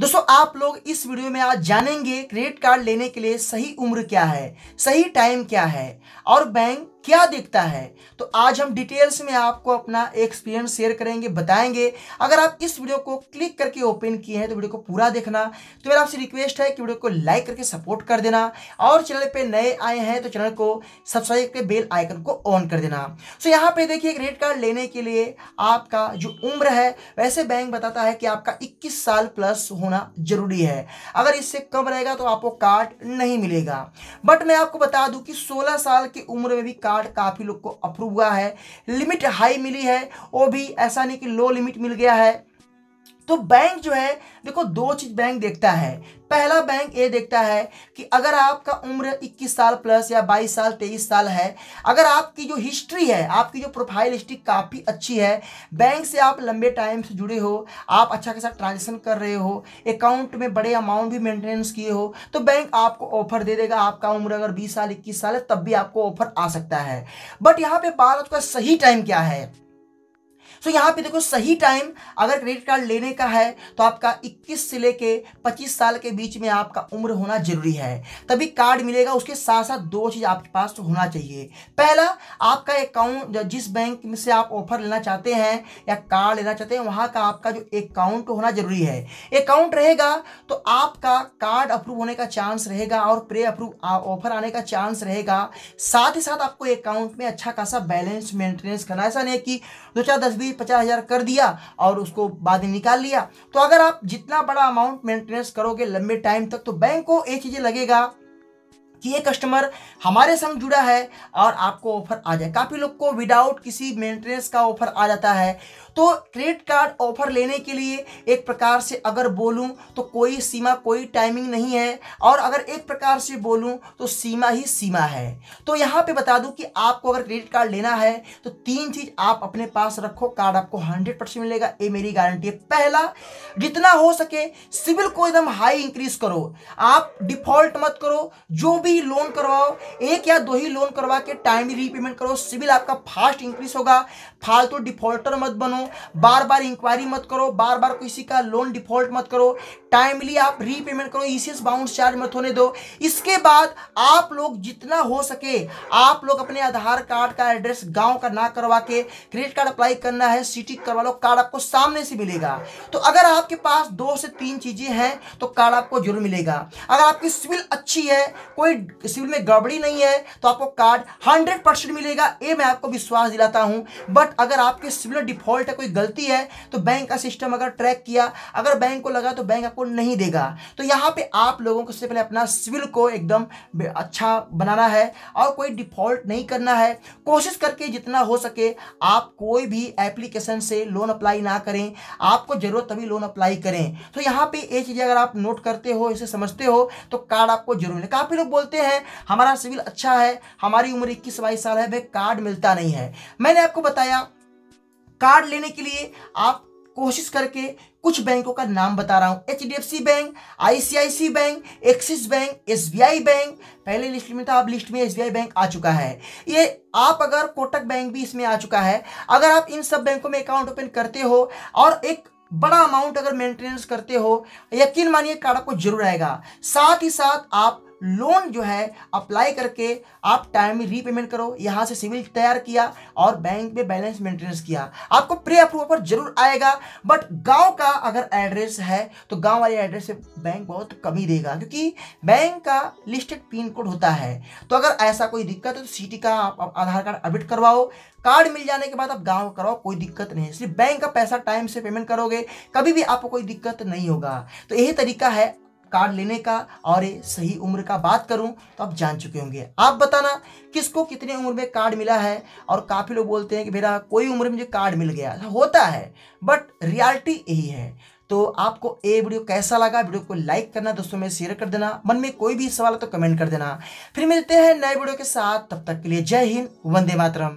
दोस्तों आप लोग इस वीडियो में आज जानेंगे क्रेडिट कार्ड लेने के लिए सही उम्र क्या है सही टाइम क्या है और बैंक क्या दिखता है तो आज हम डिटेल्स में आपको अपना एक्सपीरियंस शेयर करेंगे बताएंगे अगर आप इस वीडियो को क्लिक करके ओपन किए हैं तो वीडियो को पूरा देखना तो मेरा आपसे रिक्वेस्ट है कि वीडियो को लाइक करके सपोर्ट कर देना और चैनल पे नए आए हैं तो चैनल को सब्सक्राइब करके बेल आइकन को ऑन कर देना सो यहाँ पे देखिए क्रेडिट कार्ड लेने के लिए आपका जो उम्र है वैसे बैंक बताता है कि आपका इक्कीस साल प्लस होना जरूरी है अगर इससे कम रहेगा तो आपको कार्ड नहीं मिलेगा बट मैं आपको बता दूं कि सोलह साल की उम्र में भी कार्ड कार्ड काफ़ी लोग को अप्रूव हुआ है लिमिट हाई मिली है वो भी ऐसा नहीं कि लो लिमिट मिल गया है तो बैंक जो है देखो दो चीज बैंक देखता है पहला बैंक ये देखता है कि अगर आपका उम्र 21 साल प्लस या 22 साल 23 साल है अगर आपकी जो हिस्ट्री है आपकी जो प्रोफाइल हिस्ट्री काफ़ी अच्छी है बैंक से आप लंबे टाइम से जुड़े हो आप अच्छा खासा ट्रांजेक्शन कर रहे हो अकाउंट में बड़े अमाउंट भी मेंटेनेंस किए हो तो बैंक आपको ऑफर दे देगा आपका उम्र अगर बीस साल इक्कीस साल है तब भी आपको ऑफर आ सकता है बट यहाँ पर बात का सही टाइम क्या है सो यहाँ पे देखो सही टाइम अगर क्रेडिट कार्ड लेने का है तो आपका 21 से लेके 25 साल के बीच में आपका उम्र होना जरूरी है तभी कार्ड मिलेगा उसके साथ साथ दो चीज़ आपके पास तो होना चाहिए पहला आपका अकाउंट जिस बैंक में से आप ऑफर लेना चाहते हैं या कार्ड लेना चाहते हैं वहाँ का आपका जो अकाउंट तो होना जरूरी है अकाउंट रहेगा तो आपका कार्ड अप्रूव होने का चांस रहेगा और प्रे अप्रूव ऑफर आने का चांस रहेगा साथ ही साथ आपको अकाउंट में अच्छा खासा बैलेंस मेंटेनेंस करना ऐसा नहीं कि दो चार दस बीस भी पचास हज़ार कर दिया और उसको बाद में निकाल लिया तो अगर आप जितना बड़ा अमाउंट मेंटेनेंस करोगे लंबे टाइम तक तो बैंक को ये चीज़ें लगेगा कि ये कस्टमर हमारे संग जुड़ा है और आपको ऑफर आ जाए काफ़ी लोग को विदाउट किसी मेंटेनेंस का ऑफर आ जाता है तो क्रेडिट कार्ड ऑफर लेने के लिए एक प्रकार से अगर बोलूं तो कोई सीमा कोई टाइमिंग नहीं है और अगर एक प्रकार से बोलूं तो सीमा ही सीमा है तो यहाँ पे बता दूं कि आपको अगर क्रेडिट कार्ड लेना है तो तीन चीज़ आप अपने पास रखो कार्ड आपको हंड्रेड परसेंट मिलेगा ये मेरी गारंटी है पहला जितना हो सके सिविल को एकदम हाई इंक्रीज करो आप डिफॉल्ट मत करो जो भी लोन करवाओ एक या दो ही लोन करवा के टाइम रीपेमेंट करो सिविल आपका फास्ट इंक्रीज होगा फालतू तो डिफॉल्टर मत बनो बार बार इंक्वायरी मत करो बार बार किसी का लोन डिफॉल्ट मत करो टाइमली आप रीपेमेंट करो ईसीएस बाउंस चार्ज मत होने दो इसके बाद आप लोग जितना हो सके आप लोग अपने आधार कार्ड का एड्रेस गाँव का ना करवा के क्रेडिट कार्ड अप्लाई करना है सिटी करवा लो कार्ड आपको सामने से मिलेगा तो अगर आपके पास दो से तीन चीज़ें हैं तो कार्ड आपको जरूर मिलेगा अगर आपकी सिविल अच्छी है कोई कोई सिविल में गड़बड़ी नहीं है तो आपको कार्ड हंड्रेड परसेंट मिलेगा ये मैं आपको विश्वास दिलाता हूँ बट अगर आपके सिविल डिफॉल्ट है कोई गलती है तो बैंक का सिस्टम अगर ट्रैक किया अगर बैंक को लगा तो बैंक आपको नहीं देगा तो यहाँ पे आप लोगों को सबसे पहले अपना सिविल को एकदम अच्छा बनाना है और कोई डिफॉल्ट नहीं करना है कोशिश करके जितना हो सके आप कोई भी एप्लीकेशन से लोन अप्लाई ना करें आपको ज़रूरत तभी लोन अप्लाई करें तो यहाँ पे ये चीज़ें अगर आप नोट करते हो इसे समझते हो तो कार्ड आपको जरूर मिले काफ़ी लोग बोलते बोलते हैं हमारा सिविल अच्छा है हमारी उम्र इक्कीस बाईस साल है भाई कार्ड मिलता नहीं है मैंने आपको बताया कार्ड लेने के लिए आप कोशिश करके कुछ बैंकों का नाम बता रहा हूँ H D F C bank I I C C bank axis bank S B I bank पहले लिस्ट में था अब लिस्ट में एस बी आई बैंक आ चुका है ये आप अगर कोटक बैंक भी इसमें आ चुका है अगर आप इन सब बैंकों में अकाउंट ओपन करते हो और एक बड़ा अमाउंट अगर मेंटेनेंस करते हो यकीन मानिए कार्ड आपको जरूर आएगा साथ ही साथ आप लोन जो है अप्लाई करके आप टाइम में रीपेमेंट करो यहाँ से सिविल तैयार किया और बैंक में बैलेंस मेंटेनेंस किया आपको प्री अप्रूवल पर जरूर आएगा बट गांव का अगर एड्रेस है तो गांव वाले एड्रेस से बैंक बहुत कमी देगा क्योंकि बैंक का लिस्टेड पिन कोड होता है तो अगर ऐसा कोई दिक्कत है तो सिटी का आप, आधार कार्ड अपडेट करवाओ कार्ड मिल जाने के बाद आप गांव कराओ कोई दिक्कत नहीं सिर्फ बैंक का पैसा टाइम से पेमेंट करोगे कभी भी आपको कोई दिक्कत नहीं होगा तो यही तरीका है कार्ड लेने का और ये सही उम्र का बात करूं तो आप जान चुके होंगे आप बताना किसको कितनी उम्र में कार्ड मिला है और काफ़ी लोग बोलते हैं कि मेरा कोई उम्र में मुझे कार्ड मिल गया होता है बट रियलिटी यही है तो आपको ये वीडियो कैसा लगा वीडियो को लाइक करना दोस्तों में शेयर कर देना मन में कोई भी सवाल तो कमेंट कर देना फिर मिलते हैं नए वीडियो के साथ तब तक के लिए जय हिंद वंदे मातरम